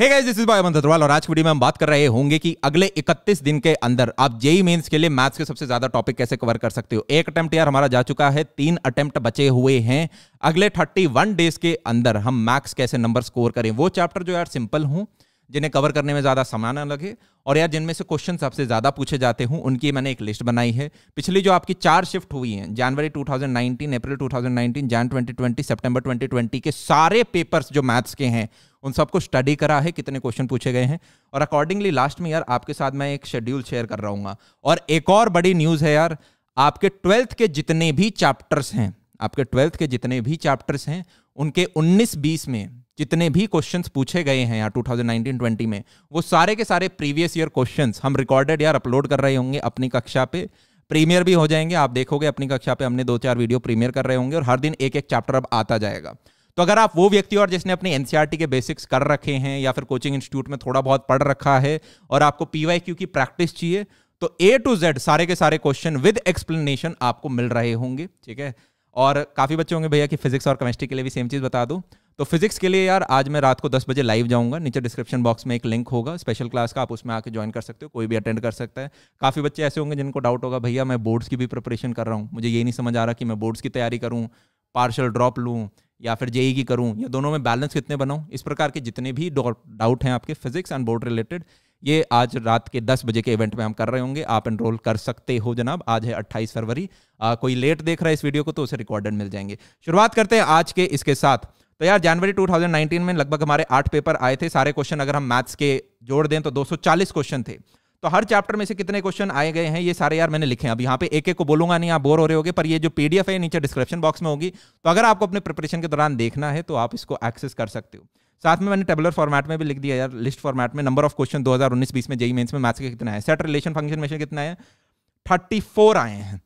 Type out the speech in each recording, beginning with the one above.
और आज की वीडियो में हम बात कर रहे होंगे कि अगले 31 दिन के अंदर आप जेई मेंस e के लिए मैथ्स के सबसे ज्यादा टॉपिक कैसे कवर कर सकते हो एक अटेम्प्ट यार हमारा जा चुका है तीन अटेम्प्ट बचे हुए हैं अगले 31 डेज के अंदर हम मैथ्स कैसे नंबर स्कोर करें वो चैप्टर जो यार सिंपल हूं जिन्हें कवर करने में ज़्यादा समय ना लगे और यार जिनमें से क्वेश्चन सबसे ज़्यादा पूछे जाते हूँ उनकी मैंने एक लिस्ट बनाई है पिछली जो आपकी चार शिफ्ट हुई हैं जनवरी 2019 अप्रैल 2019 जैन 2020 सितंबर 2020 के सारे पेपर्स जो मैथ्स के हैं उन सबको स्टडी करा है कितने क्वेश्चन पूछे गए हैं और अकॉर्डिंगली लास्ट में यार आपके साथ मैं एक शेड्यूल शेयर कर रहा और एक और बड़ी न्यूज़ है यार आपके ट्वेल्थ के जितने भी चैप्टर्स हैं आपके ट्वेल्थ के जितने भी चैप्टर्स हैं उनके 19 बीस में जितने भी क्वेश्चंस पूछे गए हैं यहाँ 2019-20 में वो सारे के सारे प्रीवियस ईयर क्वेश्चंस हम रिकॉर्डेड यार अपलोड कर रहे होंगे अपनी कक्षा पे प्रीमियर भी हो जाएंगे आप देखोगे अपनी कक्षा पे हमने दो चार वीडियो प्रीमियर कर रहे होंगे और हर दिन एक एक चैप्टर अब आता जाएगा तो अगर आप वो व्यक्ति और जिसने अपने एनसीईआरटी e के बेसिक्स कर रखे हैं या फिर कोचिंग इंस्टीट्यूट में थोड़ा बहुत पढ़ रखा है और आपको पीवाईक्यू की प्रैक्टिस चाहिए तो ए टू जेड सारे के सारे क्वेश्चन विद एक्सप्लेनेशन आपको मिल रहे होंगे ठीक है और काफी बच्चे होंगे भैया कि फिजिक्स और केमिस्ट्री के लिए भी सेम चीज बता दो तो फिजिक्स के लिए यार आज मैं रात को दस बजे लाइव जाऊंगा नीचे डिस्क्रिप्शन बॉक्स में एक लिंक होगा स्पेशल क्लास का आप उसमें आके ज्वाइन कर सकते हो कोई भी अटेंड कर सकता है काफ़ी बच्चे ऐसे होंगे जिनको डाउट होगा भैया मैं बोर्ड्स की भी प्रिपरेशन कर रहा हूँ मुझे ये नहीं समझ आ रहा कि मैं बोर्ड्स की तैयारी करूँ पार्शल ड्रॉप लूँ या फिर जेई की करूँ या दोनों में बैलेंस कितने बनाऊँ इस प्रकार के जितने भी डाउट हैं आपके फिजिक्स एंड बोर्ड रिलेटेड ये आज रात के दस बजे के इवेंट में हम कर रहे होंगे आप एनरोल कर सकते हो जनाब आज है अट्ठाईस फरवरी कोई लेट देख रहा है इस वीडियो को तो उसे रिकॉर्डेड मिल जाएंगे शुरुआत करते हैं आज के इसके साथ तो यार जनवरी 2019 में लगभग हमारे आठ पेपर आए थे सारे क्वेश्चन अगर हम मैथ्स के जोड़ दें तो 240 क्वेश्चन थे तो हर चैप्टर में से कितने क्वेश्चन आए गए हैं ये सारे यार मैंने लिखे हैं अब यहाँ पे एक एक को बोलूंगा नहीं आप बोर हो रहे होगे पर ये जो पीडीएफ है नीचे डिस्क्रिप्शन बॉक्स में होगी तो अगर आपको अपने प्रिपरेशन के दौरान देखना है तो आप इसको एक्सेस कर सकते हो साथ में मैंने टेबलर फॉर्मेट में भी लिख दिया यार लिस्ट फॉर्मेट में नंबर ऑफ क्वेश्चन 2019-20 में जेई मेंस में मैथ्स के कितना है सेट रिलेशन फंक्शन में कितना है 34 आए हैं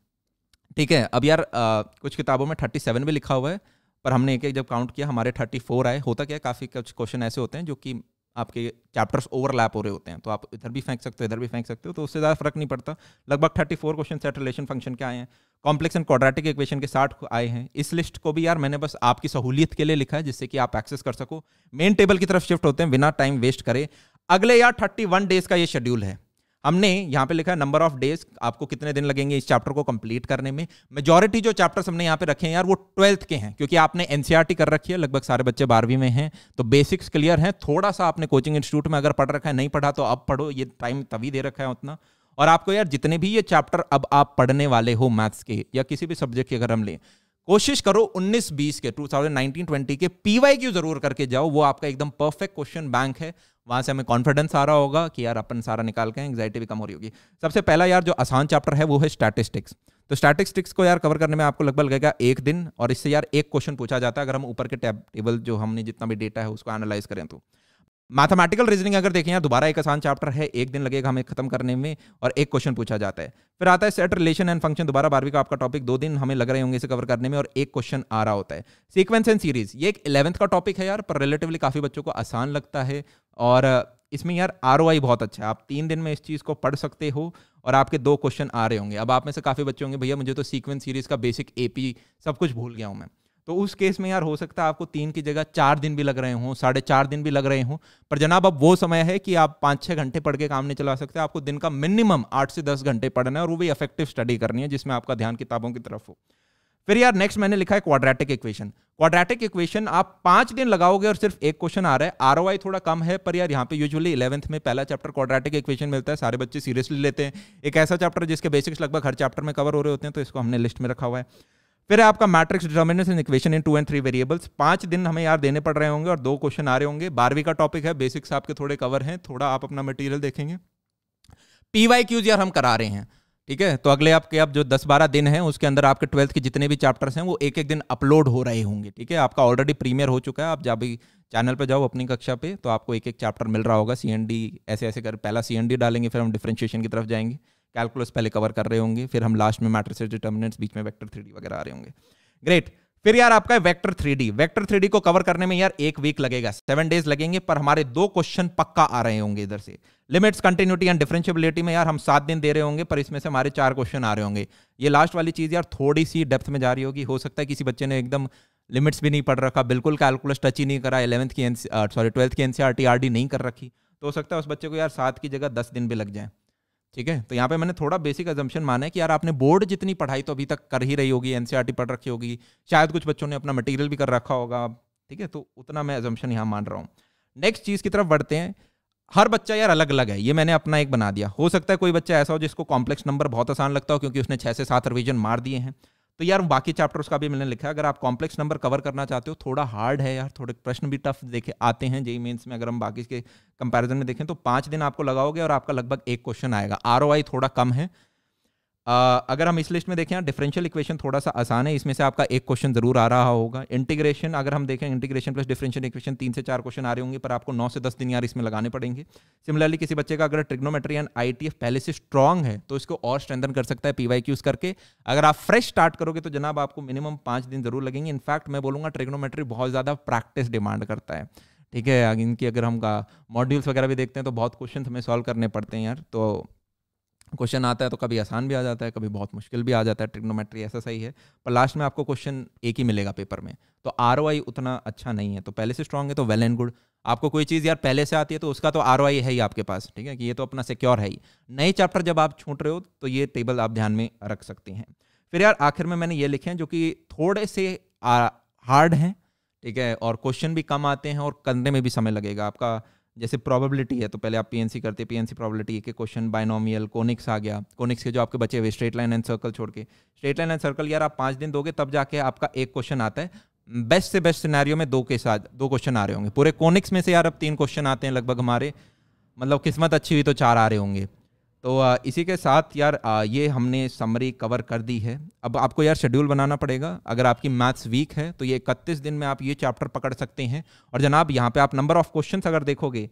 ठीक है अब यार आ, कुछ किताबों में 37 भी लिखा हुआ है पर हमने एक एक जब काउंट किया हमारे थर्टी फोर आए होता क्या काफ़ी कुछ क्वेश्चन ऐसे होते हैं जो कि आपके चैप्टर्स ओवरलैप हो रहे होते हैं तो आप इधर भी फेंक सकते हो इधर भी फेंक सकते हो तो उससे ज़्यादा फर्क नहीं पड़ता लगभग thirty four question set relation function के आए हैं कॉम्प्लेक्स एंड क्वाड्रेटिक इक्वेशन के साठ आए हैं इस लिस्ट को भी यार मैंने बस आपकी सहूलियत के लिए लिखा है जिससे कि आप एक्सेस कर सको मेन टेबल की तरफ शिफ्ट होते हैं बिना टाइम वेस्ट करें अगले यार थर्टी वन डेज का ये शेड्यूल है हमने यहाँ पे लिखा है नंबर ऑफ डेज आपको कितने दिन लगेंगे इस चैप्टर को कंप्लीट करने में मेजोरिटी जो चैप्टर्स हमने यहाँ पे रखे हैं यार वो ट्वेल्थ के हैं क्योंकि आपने एनसीआरटी e कर रखी है लगभग सारे बच्चे बारहवीं में हैं तो बेसिक्स क्लियर हैं थोड़ा सा आपने कोचिंग इंस्टीट्यूट में अगर पढ़ रखा है नहीं पढ़ा तो अब पढ़ो ये टाइम तभी दे रखा है उतना और आपको यार जितने भी ये चैप्टर अब आप पढ़ने वाले हो मैथ्स के या किसी भी सब्जेक्ट के अगर हम लें कोशिश करो 19 20 के 2019 20 के पीवाई क्यू जरूर करके जाओ वो आपका एकदम परफेक्ट क्वेश्चन बैंक है वहां से हमें कॉन्फिडेंस आ रहा होगा कि यार अपन सारा निकाल के एंग्जाइटी भी कम हो रही होगी सबसे पहला यार जो आसान चैप्टर है वो है स्टैटिस्टिक्स तो स्टैटिस्टिक्स को यार कवर करने में आपको लगभग लगेगा एक दिन और इससे यार एक क्वेश्चन पूछा जाता है अगर हम ऊपर के टेबल जो हमने जितना भी डेटा है उसको एनालाइज करें तो मैथमेटिकल रीजनिंग अगर देखें दोबारा एक आसान चैप्टर है एक दिन लगेगा हमें खत्म करने में और एक क्वेश्चन पूछा जाता है फिर आता है सेट रिलेशन एंड फंक्शन दोबारा बारहवीं का आपका टॉपिक दो दिन हमें लग रहे होंगे इसे कवर करने में और एक क्वेश्चन आ रहा होता है सीक्वेंस एंड सीरीज ये एक इलेवंथ का टॉपिक है यार पर रिलेटिवली काफ़ी बच्चों को आसान लगता है और इसमें यार आर बहुत अच्छा है आप तीन दिन में इस चीज़ को पढ़ सकते हो और आपके दो क्वेश्चन आ रहे होंगे अब आप में से काफ़ी बच्चे होंगे भैया मुझे तो सीक्वेंस सीरीज का बेसिक ए सब कुछ भूल गया हूँ मैं तो उस केस में यार हो सकता है आपको तीन की जगह चार दिन भी लग रहे हों साढ़े चार दिन भी लग रहे हों पर जनाब अब वो समय है कि आप पाँच छः घंटे पढ़ के काम नहीं चला सकते आपको दिन का मिनिमम आठ से दस घंटे पढ़ना है और वो भी इफेक्टिव स्टडी करनी है जिसमें आपका ध्यान किताबों की तरफ हो फिर यार नेक्स्ट मैंने लिखा है क्वाड्रेटिक इक्वेशन क्वाड्रेटिक इक्वेशन आप पांच दिन लगाओगे और सिर्फ एक क्वेश्चन आ रहा है आर थोड़ा कम है पर यार यहाँ पे यूजुअली इलेवंथ में पहला चैप्टर क्वाड्रेटिक इक्वेशन मिलता है सारे बच्चे सीरियसली लेते हैं एक ऐसा चैप्टर जिसके बेसिक्स लगभग हर चैप्टर में कवर हो रहे होते हैं तो इसको हमने लिस्ट में रखा हुआ है फिर आपका matrix determination equation in two and three variables पांच दिन हमें यार देने पड़ रहे होंगे और दो क्वेश्चन आ रहे होंगे बारहवीं का टॉपिक है बेसिक्स आपके थोड़े कवर हैं थोड़ा आप अपना मटेरियल देखेंगे पी वाई क्यूज यार हम करा रहे हैं ठीक है तो अगले आपके अब जो दस बारह दिन हैं उसके अंदर आपके ट्वेल्थ के जितने भी चैप्टर्स हैं वो एक एक दिन अपलोड हो रहे होंगे ठीक है आपका ऑलरेडी प्रीमियर हो चुका है आप जब भी चैनल पर जाओ अपनी कक्षा पे तो आपको एक एक चैप्टर मिल रहा होगा सी ऐसे ऐसे कर पहला सी डालेंगे फिर हम डिफ्रेंशिएशन की तरफ जाएंगे कैलकुलस पहले कवर कर रहे होंगे फिर हम लास्ट में मैट्रिसेस डिटर्मिनेंट्स बीच में वेक्टर थ्री वगैरह आ रहे होंगे ग्रेट फिर यार आपका वेक्टर थ्री वेक्टर थ्री को कवर करने में यार एक वीक लगेगा सेवन डेज लगेंगे पर हमारे दो क्वेश्चन पक्का आ रहे होंगे इधर से लिमिट्स कंटिन्यूटी एंड डिफरेंशियबिलिटी में यार हम सात दिन दे रहे होंगे पर इसमें से हमारे चार क्वेश्चन आ रहे होंगे ये लास्ट वाली चीज़ यार थोड़ी सी डेप्थ में जा रही होगी हो सकता है किसी बच्चे ने एकदम लिमिट्स भी नहीं पढ़ रखा बिल्कुल कैलकुलस टच ही नहीं करा इलेवंथ की एन सॉरी ट्वेल्थ की N C R T R D नहीं कर रखी तो हो सकता है उस बच्चे को यार सात की जगह दस दिन भी लग जाए ठीक है तो यहाँ पे मैंने थोड़ा बेसिक एजम्पन माना है कि यार आपने बोर्ड जितनी पढ़ाई तो अभी तक कर ही रही होगी एनसीईआरटी e पढ़ रखी होगी शायद कुछ बच्चों ने अपना मटेरियल भी कर रखा होगा ठीक है तो उतना मैं एजम्पन यहाँ मान रहा हूँ नेक्स्ट चीज़ की तरफ बढ़ते हैं हर बच्चा यार अलग अलग है ये मैंने अपना एक बना दिया हो सकता है कोई बच्चा ऐसा हो जिसको कॉम्प्लेक्स नंबर बहुत आसान लगता हो क्योंकि उसने छः से सात रिविजन मार दिए हैं तो यार बाकी चैप्टर्स का भी मैंने लिखा है अगर आप कॉम्प्लेक्स नंबर कवर करना चाहते हो थोड़ा हार्ड है यार थोड़े प्रश्न भी टफ देखे आते हैं जेई मेन्स में अगर हम बाकी के कंपैरिजन में देखें तो पाँच दिन आपको लगाओगे और आपका लगभग एक क्वेश्चन आएगा आर थोड़ा कम है अगर हम इस लिस्ट में देखें डिफरेंशियल इक्वेशन थोड़ा सा आसान है इसमें से आपका एक क्वेश्चन जरूर आ रहा होगा इंटीग्रेशन अगर हम देखें इंटीग्रेशन प्लस डिफरेंशियल इक्वेशन तीन से चार क्वेश्चन आ रहे होंगे पर आपको नौ से दस दिन यार इसमें लगाने पड़ेंगे सिमिलरली किसी बच्चे का अगर ट्रिग्नोमेट्री एंड आई पहले से स्ट्रॉग है तो इसको और स्ट्रेंथन कर सकता है पी वाई करके अगर आप फ्रेश स्टार्ट करोगे तो जनाब आपको मिनिमम पाँच दिन जरूर लगेंगे इनफैक्ट मैं बोलूँगा ट्रिग्नोमेट्री बहुत ज़्यादा प्रैक्टिस डिमांड करता है ठीक है इनकी अगर हम मॉड्यूल्स वगैरह भी देखते हैं तो बहुत क्वेश्चन हमें सॉल्व करने पड़ते हैं यार तो क्वेश्चन आता है तो कभी आसान भी आ जाता है कभी बहुत मुश्किल भी आ जाता है ट्रिग्नोमेट्री ऐसा सही है पर लास्ट में आपको क्वेश्चन एक ही मिलेगा पेपर में तो आर उतना अच्छा नहीं है तो पहले से स्ट्रांग है तो वेल एंड गुड आपको कोई चीज़ यार पहले से आती है तो उसका तो आर है ही आपके पास ठीक है कि ये तो अपना सिक्योर है ही नए चैप्टर जब आप छूट रहे हो तो ये टेबल आप ध्यान में रख सकते हैं फिर यार आखिर में मैंने ये लिखे हैं जो कि थोड़े से हार्ड हैं ठीक है और क्वेश्चन भी कम आते हैं और करने में भी समय लगेगा आपका जैसे प्रोबेबिलिटी है तो पहले आप पीएनसी करते हैं पीएनसी प्रोबेबिलिटी के क्वेश्चन बायनोमियल कोनिक्स आ गया कोनिक्स के जो आपके बचे हुए स्ट्रेट लाइन एंड सर्कल छोड़ के स्ट्रेट लाइन एंड सर्कल यार आप पाँच दिन दोगे तब जाके आपका एक क्वेश्चन आता है बेस्ट से बेस्ट सिनेरियो में दो के साथ दो क्वेश्चन आ रहे होंगे पूरे कोनिक्स में से यार अब तीन क्वेश्चन आते हैं लगभग हमारे मतलब किस्मत अच्छी हुई तो चार आ रहे होंगे तो इसी के साथ यार ये हमने समरी कवर कर दी है अब आपको यार शेड्यूल बनाना पड़ेगा अगर आपकी मैथ्स वीक है तो ये इकतीस दिन में आप ये चैप्टर पकड़ सकते हैं और जनाब यहाँ पे आप नंबर ऑफ क्वेश्चन अगर देखोगे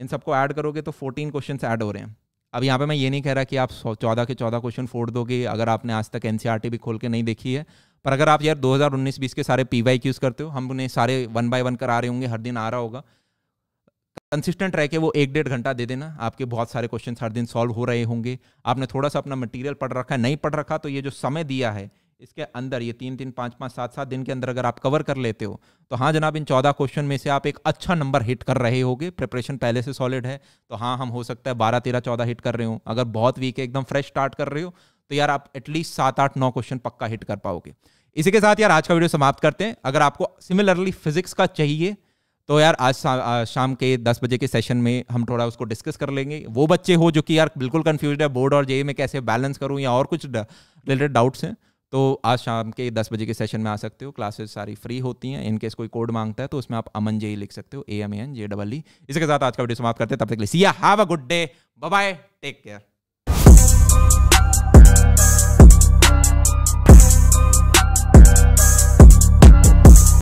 इन सबको ऐड करोगे तो फोर्टीन क्वेश्चन ऐड हो रहे हैं अब यहाँ पे मैं ये नहीं कह रहा कि आप चौदह के चौदह क्वेश्चन फोड़ दोगे अगर आपने आज तक एन e भी खोल के नहीं देखी है पर अगर आप यार दो हज़ार के सारे पी वाई करते हो हम उन्हें सारे वन बाय वन करा रहे होंगे हर दिन आ रहा होगा कंसिस्टेंट रह के वो एक डेढ़ घंटा दे देना आपके बहुत सारे क्वेश्चन हर दिन सॉल्व हो रहे होंगे आपने थोड़ा सा अपना मटेरियल पढ़ रखा है नहीं पढ़ रखा तो ये जो समय दिया है इसके अंदर ये तीन तीन पाँच पाँच सात सात दिन के अंदर अगर आप कवर कर लेते हो तो हाँ जनाब इन चौदह क्वेश्चन में से आप एक अच्छा नंबर हिट कर रहे होगे प्रिपरेशन पहले से सॉलिड है तो हाँ हम हो सकता है बारह तेरह चौदह हिट कर रहे हो अगर बहुत वीक है एकदम फ्रेश स्टार्ट कर रहे हो तो यार आप एटलीस्ट सात आठ नौ क्वेश्चन पक्का हिट कर पाओगे इसी के साथ यार आज का वीडियो समाप्त करते हैं अगर आपको सिमिलरली फिजिक्स का चाहिए तो यार आज शा, शाम के दस बजे के सेशन में हम थोड़ा उसको डिस्कस कर लेंगे वो बच्चे हो जो कि यार बिल्कुल कन्फ्यूज है बोर्ड और जेई में कैसे बैलेंस करूँ या और कुछ रिलेटेड डाउट्स हैं तो आज शाम के दस बजे के सेशन में आ सकते हो क्लासेस सारी फ्री होती हैं इनकेस कोई कोड मांगता है तो उसमें आप अमन जे लिख सकते हो A M N J double E इसके साथ आज का वीडियो समाप्त करते हैं तब तक लिए have a good day bye take care